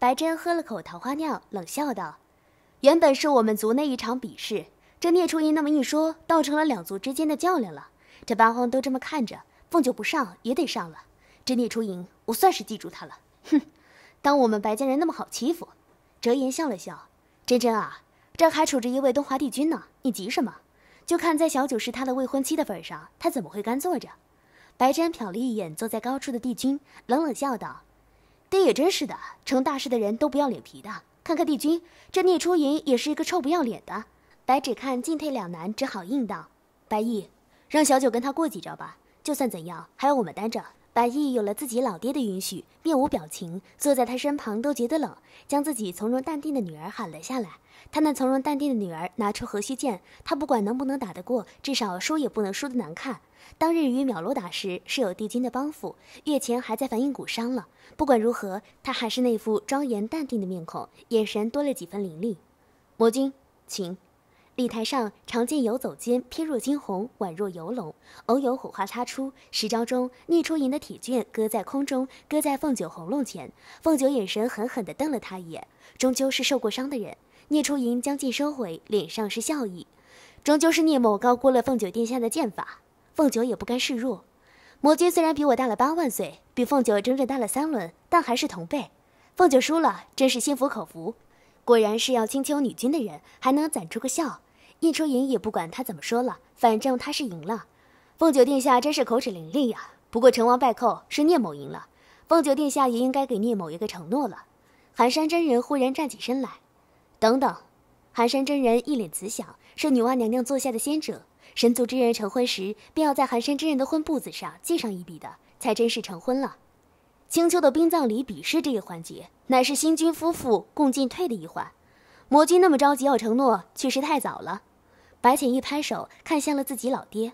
白真喝了口桃花酿，冷笑道：“原本是我们族内一场比试，这聂初音那么一说，倒成了两族之间的较量了。这八荒都这么看着，凤九不上也得上了。这聂初音，我算是记住他了。哼，当我们白家人那么好欺负？”哲言笑了笑：“真真啊，这还处着一位东华帝君呢，你急什么？就看在小九是他的未婚妻的份上，他怎么会甘坐着？”白真瞟了一眼坐在高处的帝君，冷冷笑道。爹也真是的，成大事的人都不要脸皮的。看看帝君，这聂初云也是一个臭不要脸的。白芷看进退两难，只好应道：“白毅，让小九跟他过几招吧。就算怎样，还要我们担着。”白毅有了自己老爹的允许，面无表情，坐在他身旁都觉得冷，将自己从容淡定的女儿喊了下来。他那从容淡定的女儿拿出何须剑，他不管能不能打得过，至少输也不能输得难看。当日与秒罗打时是有帝君的帮扶，月前还在梵影谷伤了。不管如何，他还是那副庄严淡定的面孔，眼神多了几分凌厉。魔君，请。礼台上，常见游走间，翩若惊鸿，宛若游龙，偶有火花擦出。十招中，聂初银的铁卷搁在空中，搁在凤九喉咙前。凤九眼神狠狠地瞪了他一眼，终究是受过伤的人。聂初银将剑收回，脸上是笑意。终究是聂某高估了凤九殿下的剑法。凤九也不甘示弱，魔君虽然比我大了八万岁，比凤九整整大了三轮，但还是同辈。凤九输了，真是心服口服。果然是要青丘女君的人，还能攒出个笑。叶初莹也不管他怎么说了，反正他是赢了。凤九殿下真是口齿伶俐呀。不过成王败寇是聂某赢了，凤九殿下也应该给聂某一个承诺了。寒山真人忽然站起身来，等等。寒山真人一脸慈祥，是女娲娘娘座下的仙者。神族之人成婚时，便要在寒山之人的婚布子上记上一笔的，才真是成婚了。青丘的殡葬礼比试这一环节，乃是新君夫妇共进退的一环。魔君那么着急要承诺，确实太早了。白浅一拍手，看向了自己老爹：“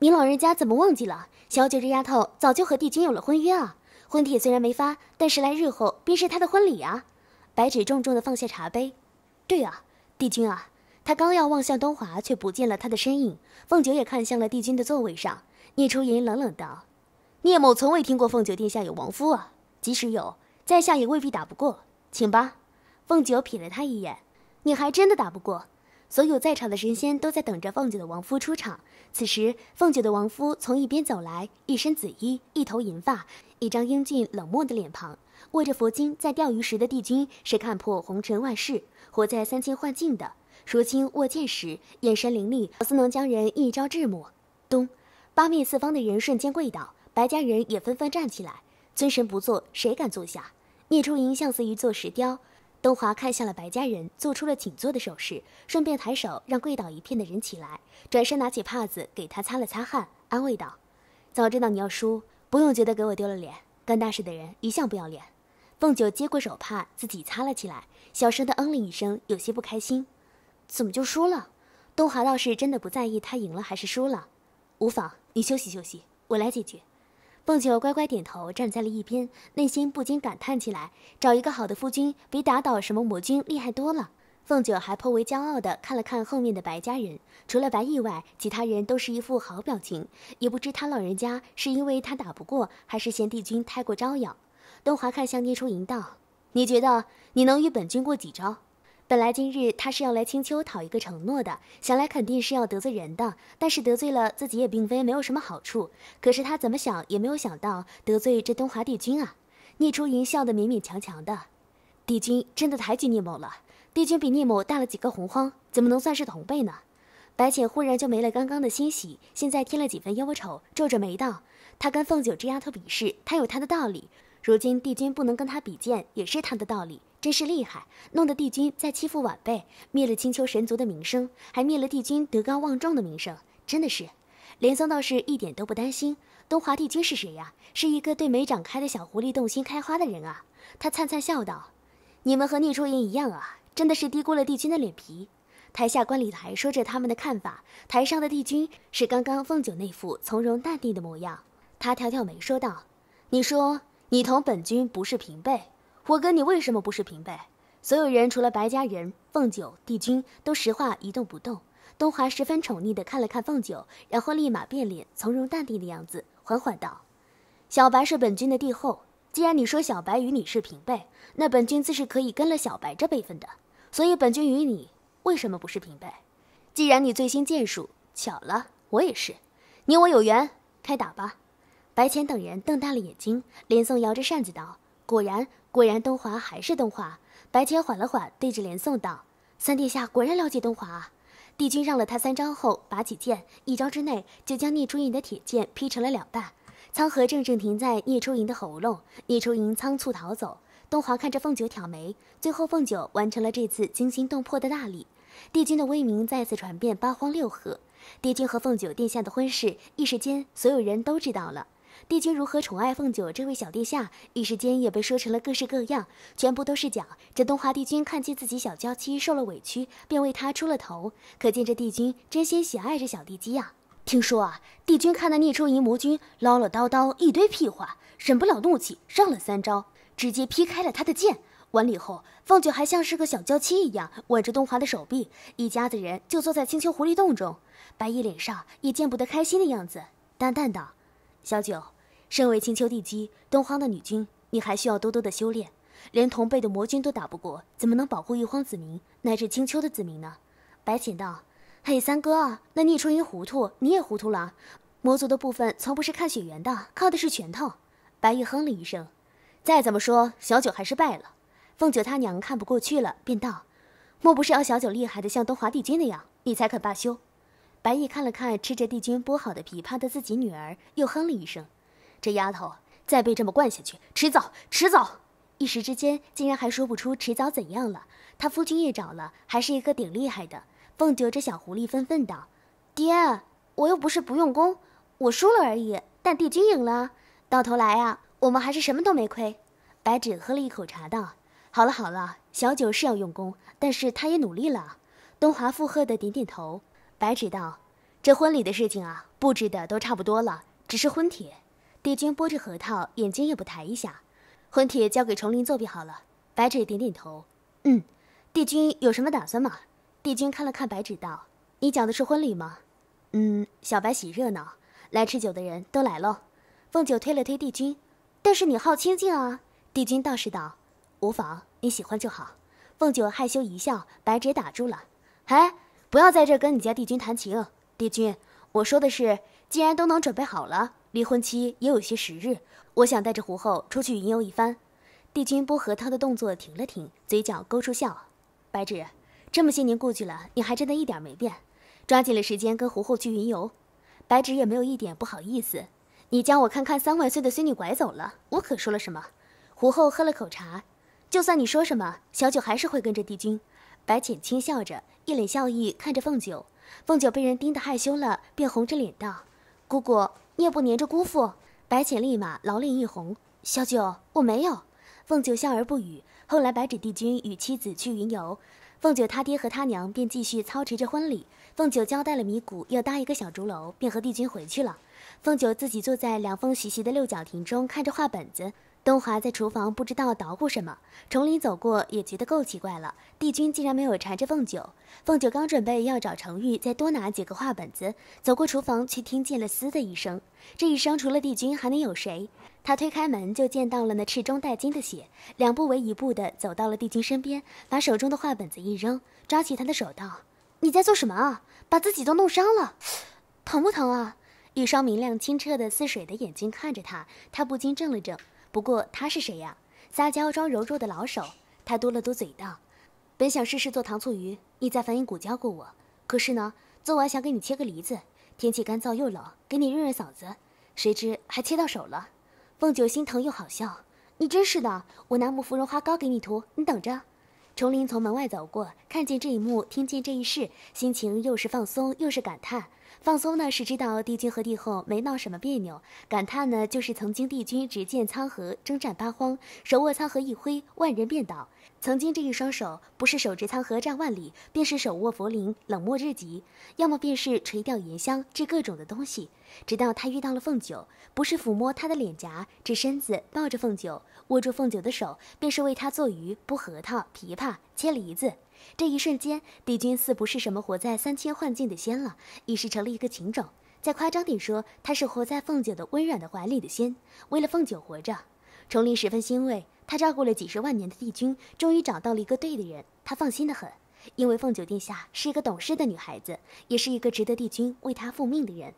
您老人家怎么忘记了？小九这丫头早就和帝君有了婚约啊！婚帖虽然没发，但十来日后便是她的婚礼啊！”白芷重重地放下茶杯：“对啊，帝君啊。”他刚要望向东华，却不见了他的身影。凤九也看向了帝君的座位上。聂初言冷冷道：“聂某从未听过凤九殿下有王夫啊，即使有，在下也未必打不过，请吧。”凤九瞥了他一眼：“你还真的打不过。”所有在场的神仙都在等着凤九的王夫出场。此时，凤九的王夫从一边走来，一身紫衣，一头银发，一张英俊冷漠的脸庞，握着佛经在钓鱼时的帝君是看破红尘万事，活在三千幻境的。如今握剑时眼神凌厉，好似能将人一招致魔。咚！八面四方的人瞬间跪倒，白家人也纷纷站起来。尊神不坐，谁敢坐下？聂初莹像似一座石雕。东华看向了白家人，做出了请坐的手势，顺便抬手让跪倒一片的人起来。转身拿起帕子给他擦了擦汗，安慰道：“早知道你要输，不用觉得给我丢了脸。干大事的人一向不要脸。”凤九接过手帕，自己擦了起来，小声的嗯了一声，有些不开心。怎么就输了？东华倒是真的不在意他赢了还是输了，无妨。你休息休息，我来解决。凤九乖乖点头，站在了一边，内心不禁感叹起来：找一个好的夫君，比打倒什么魔君厉害多了。凤九还颇为骄傲地看了看后面的白家人，除了白毅外，其他人都是一副好表情。也不知他老人家是因为他打不过，还是嫌帝君太过招摇。东华看向聂初，吟道：“你觉得你能与本君过几招？”本来今日他是要来青丘讨一个承诺的，想来肯定是要得罪人的。但是得罪了自己也并非没有什么好处。可是他怎么想也没有想到得罪这东华帝君啊！聂初云笑得勉勉强强的，帝君真的抬举聂某了。帝君比聂某大了几个洪荒，怎么能算是同辈呢？白浅忽然就没了刚刚的欣喜，现在添了几分忧愁，皱着眉道：“他跟凤九这丫头比试，他有他的道理。如今帝君不能跟他比剑，也是他的道理。”真是厉害，弄得帝君在欺负晚辈，灭了青丘神族的名声，还灭了帝君德高望重的名声，真的是。连松倒是一点都不担心。东华帝君是谁呀？是一个对没长开的小狐狸动心开花的人啊！他灿灿笑道：“你们和聂初言一样啊，真的是低估了帝君的脸皮。”台下观礼台说着他们的看法，台上的帝君是刚刚凤九那副从容淡定的模样。他挑挑眉说道：“你说你同本君不是平辈？”我跟你为什么不是平辈？所有人除了白家人，凤九、帝君都实话一动不动。东华十分宠溺地看了看凤九，然后立马变脸，从容淡定的样子，缓缓道：“小白是本君的帝后，既然你说小白与你是平辈，那本君自是可以跟了小白这辈分的。所以本君与你为什么不是平辈？既然你最新剑术，巧了，我也是。你我有缘，开打吧！”白浅等人瞪大了眼睛，连宋摇着扇子道。果然，果然，东华还是东华。白浅缓了缓，对着连宋道：“三殿下果然了解东华。帝君让了他三招后，拔起剑，一招之内就将聂初银的铁剑劈成了两半。苍河正正停在聂初银的喉咙，聂初银仓促逃走。东华看着凤九挑眉，最后凤九完成了这次惊心动魄的大礼。帝君的威名再次传遍八荒六合。帝君和凤九殿下的婚事，一时间所有人都知道了。”帝君如何宠爱凤九这位小殿下？一时间也被说成了各式各样，全部都是讲这东华帝君看见自己小娇妻受了委屈，便为他出了头，可见这帝君真心喜爱这小帝姬啊！听说啊，帝君看那聂初银魔君唠唠叨叨一堆屁话，忍不了怒气，让了三招，直接劈开了他的剑。完礼后，凤九还像是个小娇妻一样挽着东华的手臂，一家子人就坐在青丘狐狸洞中，白衣脸上也见不得开心的样子，淡淡道。小九，身为青丘帝姬、东荒的女君，你还需要多多的修炼。连同辈的魔君都打不过，怎么能保护玉荒子民，乃至青丘的子民呢？白浅道：“嘿，三哥，那聂春英糊涂，你也糊涂了。魔族的部分从不是看血缘的，靠的是拳头。”白玉哼了一声。再怎么说，小九还是败了。凤九他娘看不过去了，便道：“莫不是要小九厉害的像东华帝君那样，你才肯罢休？”白毅看了看吃着帝君剥好的枇杷的自己女儿，又哼了一声：“这丫头再被这么惯下去，迟早，迟早……”一时之间，竟然还说不出迟早怎样了。他夫君也找了，还是一个顶厉害的。凤九这小狐狸愤愤道：“爹，我又不是不用功，我输了而已。但帝君赢了，到头来啊，我们还是什么都没亏。”白芷喝了一口茶，道：“好了好了，小九是要用功，但是他也努力了。”东华附和的点点头。白芷道：“这婚礼的事情啊，布置的都差不多了，只是婚帖。”帝君剥着核桃，眼睛也不抬一下。婚帖交给崇林作弊好了。白芷点点头。嗯，帝君有什么打算吗？帝君看了看白芷道：“你讲的是婚礼吗？”嗯，小白喜热闹，来吃酒的人都来喽。凤九推了推帝君，但是你好清静啊。帝君倒是道：“无妨，你喜欢就好。”凤九害羞一笑。白芷打住了。哎。不要在这跟你家帝君谈情。帝君，我说的是，既然都能准备好了，离婚期也有些时日，我想带着胡后出去云游一番。帝君剥核桃的动作停了停，嘴角勾出笑。白芷，这么些年过去了，你还真的一点没变。抓紧了时间跟胡后去云游。白芷也没有一点不好意思。你将我看看，三万岁的孙女拐走了，我可说了什么？胡后喝了口茶，就算你说什么，小九还是会跟着帝君。白浅轻笑着，一脸笑意看着凤九。凤九被人盯得害羞了，便红着脸道：“姑姑，你也不黏着姑父。”白浅立马老脸一红：“小九，我没有。”凤九笑而不语。后来白芷帝君与妻子去云游，凤九他爹和他娘便继续操持着婚礼。凤九交代了米谷要搭一个小竹楼，便和帝君回去了。凤九自己坐在凉风习习的六角亭中，看着画本子。东华在厨房不知道捣鼓什么，崇林走过也觉得够奇怪了。帝君竟然没有缠着凤九，凤九刚准备要找程玉再多拿几个画本子，走过厨房却听见了嘶的一声。这一声除了帝君还能有谁？他推开门就见到了那赤中带金的血，两步为一步的走到了帝君身边，把手中的画本子一扔，抓起他的手道：“你在做什么啊？把自己都弄伤了，疼不疼啊？”一双明亮清澈的似水的眼睛看着他，他不禁怔了怔。不过他是谁呀？撒娇装柔弱的老手，他嘟了嘟嘴道：“本想试试做糖醋鱼，你在繁音谷教过我。可是呢，做完想给你切个梨子，天气干燥又冷，给你润润嗓子。谁知还切到手了。”凤九心疼又好笑：“你真是的，我拿木芙蓉花膏给你涂，你等着。”重林从门外走过，看见这一幕，听见这一事，心情又是放松又是感叹。放松呢，是知道帝君和帝后没闹什么别扭；感叹呢，就是曾经帝君执剑苍河，征战八荒，手握苍河一挥，万人便倒。曾经这一双手，不是手执苍河战万里，便是手握佛铃冷漠至极；要么便是垂钓岩香，制各种的东西。直到他遇到了凤九，不是抚摸她的脸颊，这身子抱着凤九，握住凤九的手，便是为她做鱼、剥核桃、枇杷、切梨子。这一瞬间，帝君似不是什么活在三千幻境的仙了，已是成了一个情种。再夸张点说，他是活在凤九的温软的怀里的仙。为了凤九活着，重林十分欣慰。他照顾了几十万年的帝君，终于找到了一个对的人，他放心的很。因为凤九殿下是一个懂事的女孩子，也是一个值得帝君为她复命的人。